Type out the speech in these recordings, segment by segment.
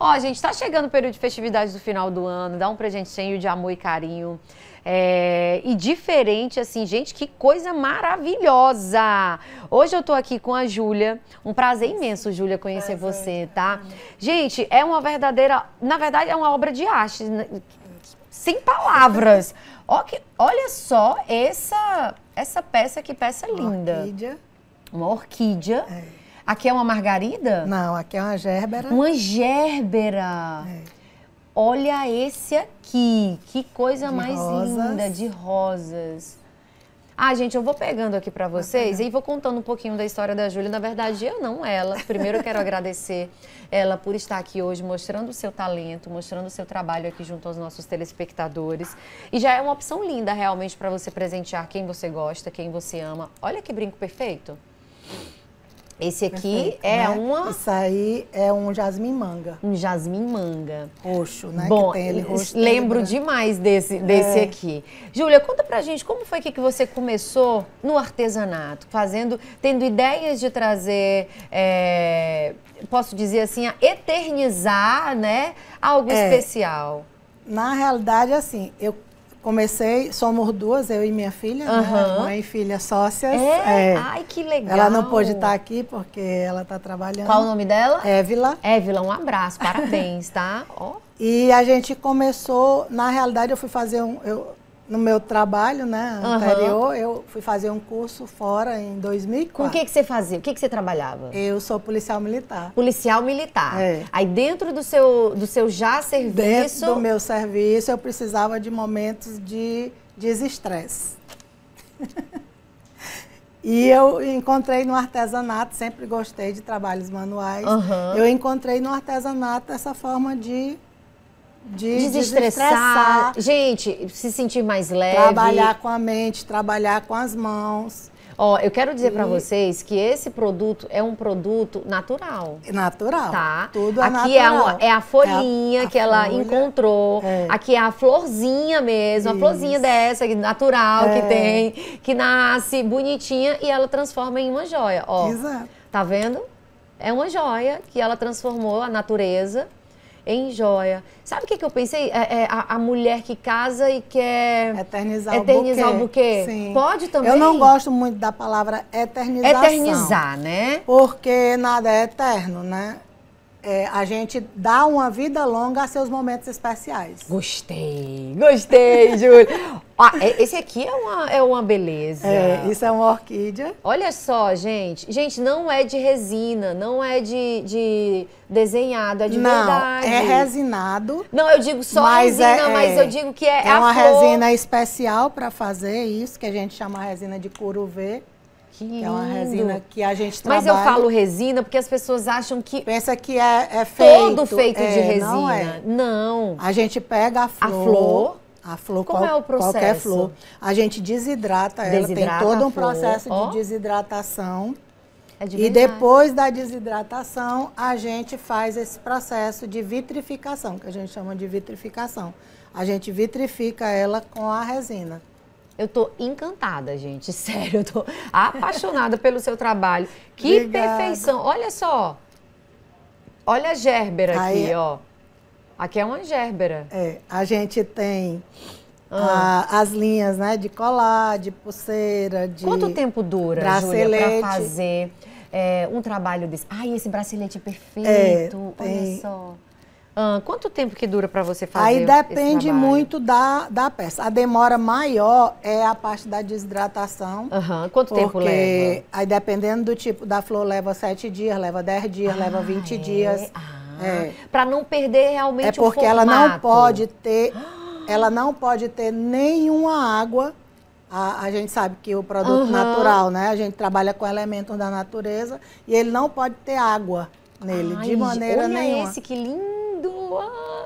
Ó, gente, está chegando o período de festividades do final do ano, dá um presente cheio de amor e carinho. É, e diferente, assim, gente, que coisa maravilhosa! Hoje eu tô aqui com a Júlia, um prazer imenso, Júlia, conhecer prazer. você, tá? Gente, é uma verdadeira, na verdade, é uma obra de arte, né? sem palavras. Olha só essa, essa peça, que peça linda. Uma orquídea. Uma orquídea. É Aqui é uma margarida? Não, aqui é uma gérbera. Uma gérbera. É. Olha esse aqui, que coisa de mais rosas. linda, de rosas. Ah, gente, eu vou pegando aqui para vocês e vou contando um pouquinho da história da Júlia. Na verdade, eu não, ela. Primeiro eu quero agradecer ela por estar aqui hoje mostrando o seu talento, mostrando o seu trabalho aqui junto aos nossos telespectadores. E já é uma opção linda realmente para você presentear quem você gosta, quem você ama. Olha que brinco perfeito. Esse aqui Perfeito, é né? uma. Isso aí é um jasmim manga. Um jasmim manga. Roxo, né? Bom, roxo, lembro demais desse, desse é. aqui. Júlia, conta pra gente como foi que você começou no artesanato, fazendo, tendo ideias de trazer. É, posso dizer assim, eternizar, né? Algo é. especial. Na realidade, assim, eu comecei, somos duas, eu e minha filha, uhum. né? mãe e filha sócias. É? é? Ai, que legal. Ela não pôde estar tá aqui porque ela está trabalhando. Qual o nome dela? Évila. Évila, um abraço, parabéns, tá? Ó. Oh. E a gente começou, na realidade eu fui fazer um, eu no meu trabalho né, anterior, uhum. eu fui fazer um curso fora em 2004. Com o que, que você fazia? O que, que você trabalhava? Eu sou policial militar. Policial militar. É. Aí dentro do seu, do seu já serviço... Dentro do meu serviço, eu precisava de momentos de desestresse. e eu encontrei no artesanato, sempre gostei de trabalhos manuais, uhum. eu encontrei no artesanato essa forma de de desestressar, desestressar. Gente, se sentir mais leve. Trabalhar com a mente, trabalhar com as mãos. Ó, oh, eu quero dizer e... para vocês que esse produto é um produto natural. É natural. Tá? Tudo é Aqui é natural. Aqui é, é, a folhinha é a, que ela encontrou. É. Aqui é a florzinha mesmo, Isso. a florzinha dessa, natural que tem, que nasce bonitinha e ela transforma em uma joia. Ó, Exato. Tá vendo? É uma joia que ela transformou a natureza em joia. Sabe o que, que eu pensei? É, é a, a, mulher que casa e quer eternizar, eternizar o buquê. O buquê. Pode também? Eu não gosto muito da palavra eternização. Eternizar, né? Porque nada é eterno, né? é, a gente dá uma vida longa a seus momentos especiais. Gostei, gostei, Júlia. Ah, esse aqui é uma, é uma beleza. É, isso é uma orquídea. Olha só, gente. Gente, não é de resina, não é de, de desenhado, é de não, é verdade. é resinado. Não, eu digo só mas resina, é, mas eu digo que é É uma resina especial para fazer isso, que a gente chama resina de couro curuvê. Que lindo. é uma resina que a gente trabalha. Mas eu falo resina porque as pessoas acham que. Pensa que é, é feito. Todo feito é, de resina. Não, é. não. A gente pega a flor. A flor. A flor, Como qual, é o processo? Qualquer flor. A gente desidrata, ela, tem todo um processo oh. de desidratação. É de e depois da desidratação, a gente faz esse processo de vitrificação, que a gente chama de vitrificação. A gente vitrifica ela com a resina. Eu tô encantada, gente. Sério, eu tô apaixonada pelo seu trabalho. Que Obrigada. perfeição. Olha só. Olha a Gerber aqui, é- ó. Aqui é uma Gerbera. É, a gente tem ah. a, as linhas, né, de colar, de pulseira, de Quanto tempo dura, bracelete. para fazer é, um trabalho desse? Ai, esse bracelete é perfeito. É, Olha só. Ah, quanto tempo que dura para você fazer Aí depende muito da, da peça. A demora maior é a parte da desidratação. Uhum. Quanto porque, tempo leva? Aí dependendo do tipo da flor, leva sete dias, leva dez dias, ah, leva vinte é? dias. Ah, é. Para não perder realmente é o É porque ela não pode ter, ela não pode ter nenhuma água. A, a, gente sabe que o produto uhum. natural, né? A gente trabalha com elementos da natureza e ele não pode ter água nele, Ai, de maneira olha nenhuma. Olha esse, que lindo!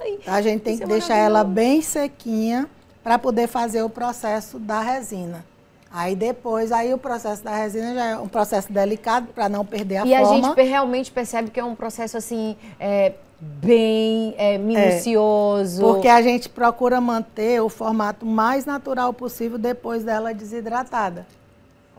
Ai, tá, a gente tem que é deixar ela bem sequinha para poder fazer o processo da resina. Aí depois, aí o processo da resina já é um processo delicado para não perder a e forma. E a gente realmente percebe que é um processo assim é, bem é, minucioso. É, porque a gente procura manter o formato mais natural possível depois dela desidratada.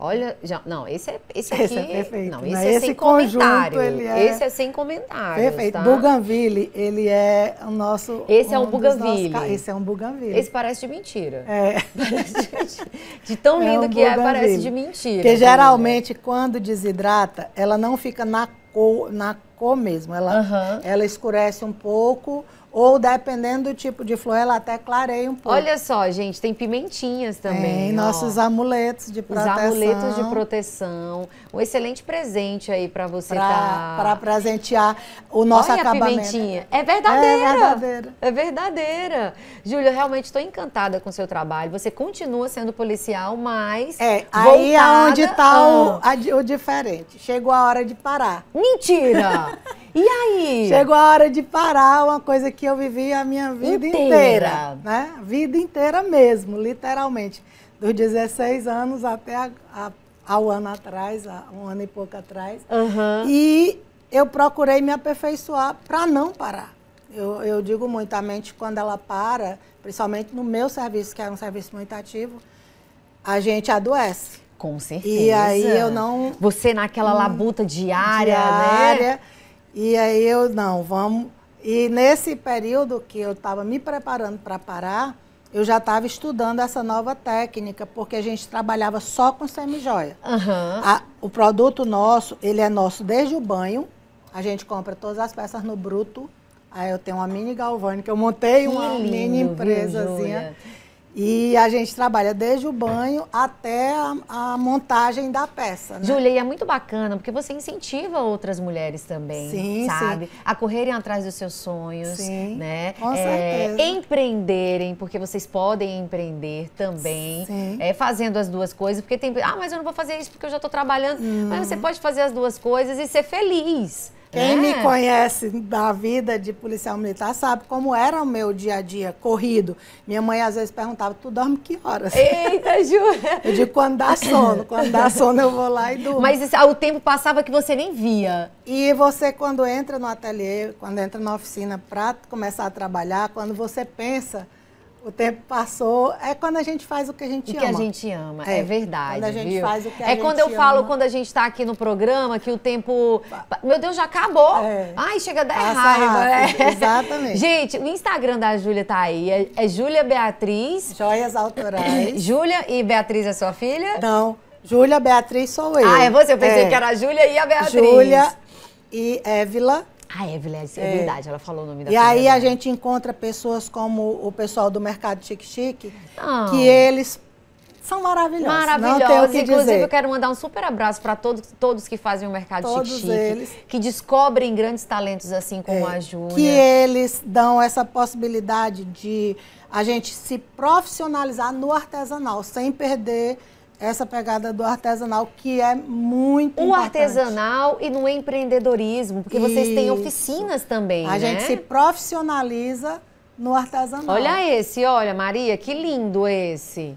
Olha, já, não, esse é esse, esse é aqui, é perfeito. Não, esse né? é esse sem conjunto, comentário. Ele é... Esse é sem comentário. Perfeito. Tá? Bougainville, ele é o nosso. Esse é um é um Bougainville. Nossos... Esse é um Bougainville. Esse parece de mentira. É. Parece de, de tão é lindo um que é, parece de mentira. Porque né? geralmente quando desidrata, ela não fica na cor, na cor mesmo. Ela, uh -huh. ela escurece um pouco ou, dependendo do tipo de flor, ela até clareia um pouco. Olha só, gente, tem pimentinhas também. Tem nossos ó. amuletos de proteção. Os amuletos de proteção. Um excelente presente aí para você pra, tá... Para presentear o nosso Olha acabamento. a pimentinha. É verdadeira. É, é verdadeira. É verdadeira. Júlia, realmente estou encantada com o seu trabalho. Você continua sendo policial, mas... É, aí é onde está o, o diferente. Chegou a hora de parar. Mentira! E aí? Chegou a hora de parar, uma coisa que eu vivi a minha vida inteira. inteira né? Vida inteira mesmo, literalmente. Dos 16 anos até a, a, ao ano atrás, a, um ano e pouco atrás. Uhum. E eu procurei me aperfeiçoar para não parar. Eu, eu digo muito, a mente quando ela para, principalmente no meu serviço, que era é um serviço muito ativo, a gente adoece. Com certeza. E aí eu não. Você naquela labuta diária, né? diária né? E aí eu, não, vamos. E nesse período que eu estava me preparando para parar, eu já estava estudando essa nova técnica, porque a gente trabalhava só com semijoia. Uhum. o produto nosso, ele é nosso desde o banho. A gente compra todas as peças no bruto. Aí eu tenho uma mini galvânica, eu montei uma lindo, mini empresazinha. Viu, e a gente trabalha desde o banho até a, a montagem da peça. Né? Júlia, é muito bacana, porque você incentiva outras mulheres também, sim, sabe? Sim. A correrem atrás dos seus sonhos, sim, né? Com é, certeza. Empreenderem, porque vocês podem empreender também, sim. É, fazendo as duas coisas, porque tem. Ah, mas eu não vou fazer isso porque eu já estou trabalhando. Hum. Mas você pode fazer as duas coisas e ser feliz. Quem é. me conhece da vida de policial militar sabe como era o meu dia a dia corrido. Minha mãe às vezes perguntava: Tu dorme que horas? Eita, jura? Eu digo: Quando dá sono. Quando dá sono, eu vou lá e durmo. Mas esse, ah, o tempo passava que você nem via. E você, quando entra no ateliê, quando entra na oficina para começar a trabalhar, quando você pensa o tempo passou. É quando a gente faz o que a gente o ama. O que a gente ama, é, é verdade. Quando a gente viu? faz o que a é gente É quando eu ama. falo, quando a gente está aqui no programa, que o tempo. Meu Deus, já acabou. É. Ai, chega a dar Passa raiva, né? rápido. É. Exatamente. Gente, o Instagram da Júlia tá aí. É, é Júlia Beatriz. Joias Autorais. Júlia e Beatriz é sua filha? Não. Júlia Beatriz sou eu. Ah, é você. Eu pensei é. que era a Júlia e a Beatriz. Júlia e Évila ah, é, Vilés, é, verdade, ela falou o nome da E aí a gente encontra pessoas como o pessoal do Mercado Chique Chique, que eles são maravilhosos. Maravilhosos. Não tenho o que Inclusive, dizer. eu quero mandar um super abraço para todos, todos que fazem o mercado todos chique, eles. que descobrem grandes talentos assim como é, a Júlia. Que eles dão essa possibilidade de a gente se profissionalizar no artesanal, sem perder essa pegada do artesanal, que é muito o importante. O artesanal e no empreendedorismo, porque Isso. vocês têm oficinas também, A né? gente se profissionaliza no artesanal. Olha esse, olha, Maria, que lindo esse.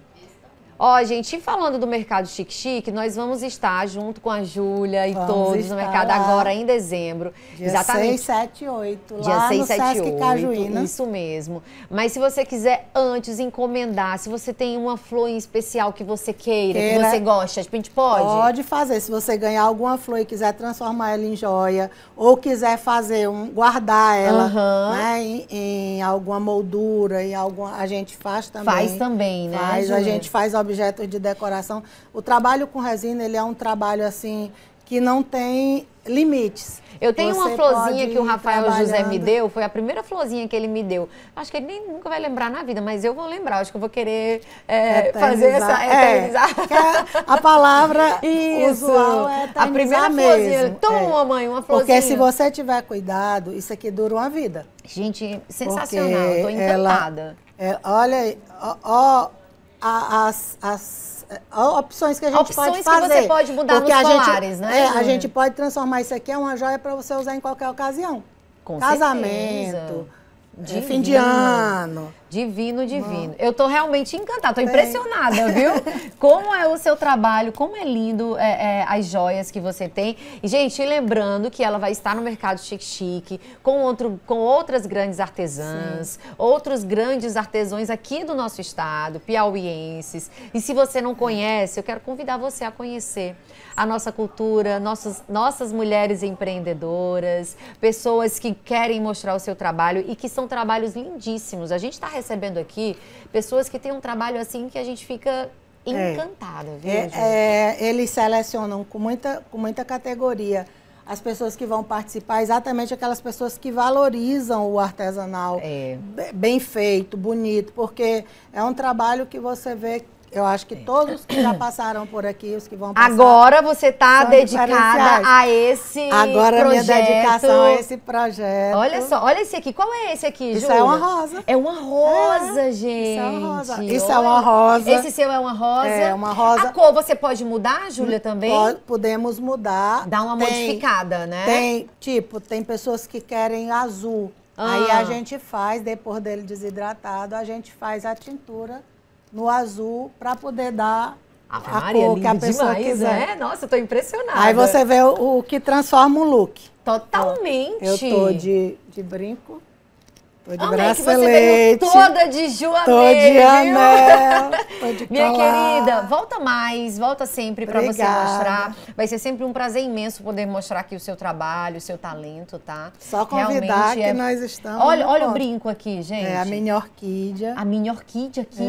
Ó, gente, falando do mercado Chique Chique, nós vamos estar junto com a Júlia e vamos todos no mercado lá. agora em dezembro. Dia Exatamente. 6, 7, 8. Lá Dia 6, no 7, Sesc 8. Cajuína. Isso mesmo. Mas se você quiser antes encomendar, se você tem uma flor em especial que você queira, queira. que você gosta, a gente pode? Pode fazer. Se você ganhar alguma flor e quiser transformar ela em joia, ou quiser fazer um, guardar ela uhum. né, em, em, alguma moldura, em alguma, a gente faz também. Faz também, né? Faz, a gente faz, obviamente objetos de decoração. O trabalho com resina, ele é um trabalho assim que não tem limites. Eu tenho Você uma florzinha que o Rafael José me deu, foi a primeira florzinha que ele me deu. Acho que ele nem nunca vai lembrar na vida, mas eu vou lembrar, acho que eu vou querer é, fazer essa é, eternizar. É, a palavra isso. usual é eternizar A primeira mesmo. florzinha, é. toma é. mãe, uma florzinha. Porque se você tiver cuidado, isso aqui dura uma vida. Gente, sensacional, Porque eu tô encantada. Ela, é, olha, ó, ó as, as opções que a gente opções pode fazer. Opções que você pode mudar porque nos a colares, gente, né? É, a gente pode transformar isso aqui em é uma joia para você usar em qualquer ocasião. Com Casamento, certeza. É, divino. Fim de ano. Divino, divino. Bom. Eu estou realmente encantada, estou é. impressionada, viu? Como é o seu trabalho, como é lindo é, é, as joias que você tem. E, gente, lembrando que ela vai estar no mercado chique-chique, com, outro, com outras grandes artesãs, Sim. outros grandes artesãos aqui do nosso estado, piauienses. E se você não conhece, eu quero convidar você a conhecer a nossa cultura, nossas, nossas mulheres empreendedoras, pessoas que querem mostrar o seu trabalho e que são trabalhos lindíssimos. A gente está recebendo aqui pessoas que têm um trabalho assim que a gente fica é. encantada, é. viu? É, é, eles selecionam com muita, com muita categoria as pessoas que vão participar, exatamente aquelas pessoas que valorizam o artesanal é. bem feito, bonito, porque é um trabalho que você vê eu acho que é. todos que já passaram por aqui, os que vão passar. Agora você está dedicada a esse Agora é projeto. minha dedicação a esse projeto. Olha só, olha esse aqui. Qual é esse aqui, Isso é uma rosa. É uma rosa, é, é gente. Isso é uma rosa. Isso olha. é uma rosa. Esse seu é uma rosa. É uma rosa. A cor você pode mudar, Júlia, também? podemos mudar. Dá uma tem, modificada, né? Tem, tipo, tem pessoas que querem azul. Ah. Aí a ah. gente faz, depois dele desidratado, a gente faz a tintura no azul para poder dar Ave a Maria, cor que a pessoa demais, né? quiser. Né? Nossa, eu tô impressionada. Aí você vê o, o que transforma o look. Totalmente. eu tô de, de brinco. Tô de você veio toda de joanel. Tô de anel. Tô de Minha querida, volta mais, volta sempre para você mostrar. Vai ser sempre um prazer imenso poder mostrar aqui o seu trabalho, o seu talento, tá? Só convidar Realmente que é... nós estamos. Olha, olha o brinco aqui, gente. É a mini orquídea. A mini orquídea aqui.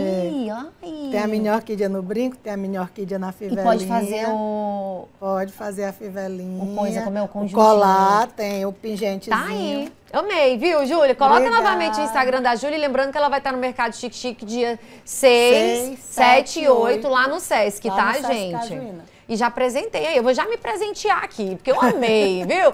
É. Tem a mini orquídea no brinco, tem a mini orquídea na fivelinha. E pode fazer o Pode fazer a fivelinha. O coisa como é o conjuntinho. colar, tem o pingentezinho. Tá aí. Amei, viu, Júlia? Coloca Obrigada. novamente o Instagram da Júlia, lembrando que ela vai estar no Mercado Chique Chique dia 6, 7 e 8, 8, lá no Sesc, lá tá, no Sesc, gente? Cajuína. E já apresentei aí, eu vou já me presentear aqui, porque eu amei, viu?